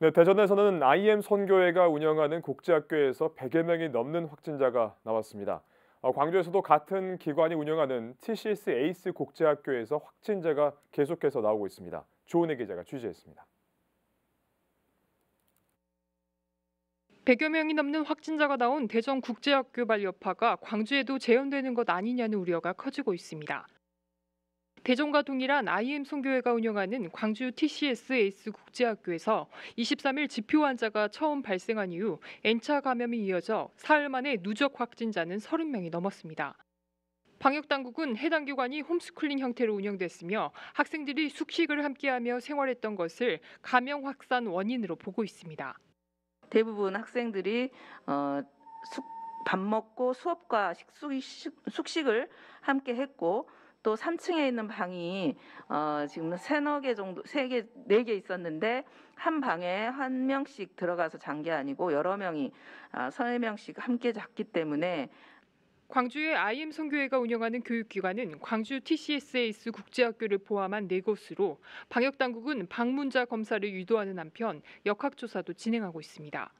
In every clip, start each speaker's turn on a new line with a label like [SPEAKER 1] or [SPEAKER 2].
[SPEAKER 1] 네, 대전에서는 IM 선교회가 운영하는 국제학교에서 100여 명이 넘는 확진자가 나왔습니다. 어, 광주에서도 같은 기관이 운영하는 TCS 에이스 국제학교에서 확진자가 계속해서 나오고 있습니다. 조은혜 기자가 취재했습니다.
[SPEAKER 2] 100여 명이 넘는 확진자가 나온 대전 국제학교 발여파가 광주에도 재현되는 것 아니냐는 우려가 커지고 있습니다. 대전과 동일한 IM 성교회가 운영하는 광주 TCS 에 국제학교에서 23일 지표 환자가 처음 발생한 이후 N차 감염이 이어져 사흘 만에 누적 확진자는 30명이 넘었습니다. 방역당국은 해당 기관이 홈스쿨링 형태로 운영됐으며 학생들이 숙식을 함께하며 생활했던 것을 감염 확산 원인으로 보고 있습니다.
[SPEAKER 3] 대부분 학생들이 어, 숙, 밥 먹고 수업과 식숙, 숙식을 함께 했고 또 3층에 있는 방이 어, 지금 세너 개 정도 세개네개 네 있었는데 한 방에 한 명씩 들어가서 잔게 아니고 여러 명이 아, 서너 명씩 함께 잤기 때문에
[SPEAKER 2] 광주의 IM 선교회가 운영하는 교육기관은 광주 TCSAS 국제학교를 포함한 네 곳으로 방역 당국은 방문자 검사를 유도하는 한편 역학조사도 진행하고 있습니다.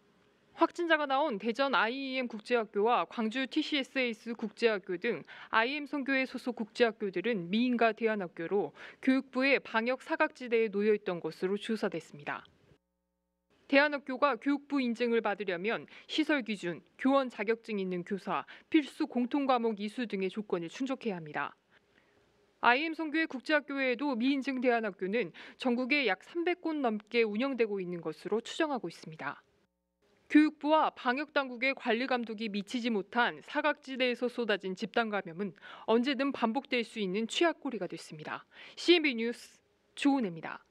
[SPEAKER 2] 확진자가 나온 대전 IEM 국제학교와 광주 TCSAS 국제학교 등 IM e 선교회 소속 국제학교들은 미인과 대안학교로 교육부의 방역 사각지대에 놓여 있던 것으로 조사됐습니다. 대안학교가 교육부 인증을 받으려면 시설 기준, 교원 자격증 있는 교사, 필수 공통과목 이수 등의 조건을 충족해야 합니다. IM 선교회 국제학교에도 미인증 대안학교는 전국에 약 300곳 넘게 운영되고 있는 것으로 추정하고 있습니다. 교육부와 방역당국의 관리 감독이 미치지 못한 사각지대에서 쏟아진 집단 감염은 언제든 반복될 수 있는 취약고리가 됐습니다. CNB 뉴스 조은혜입니다.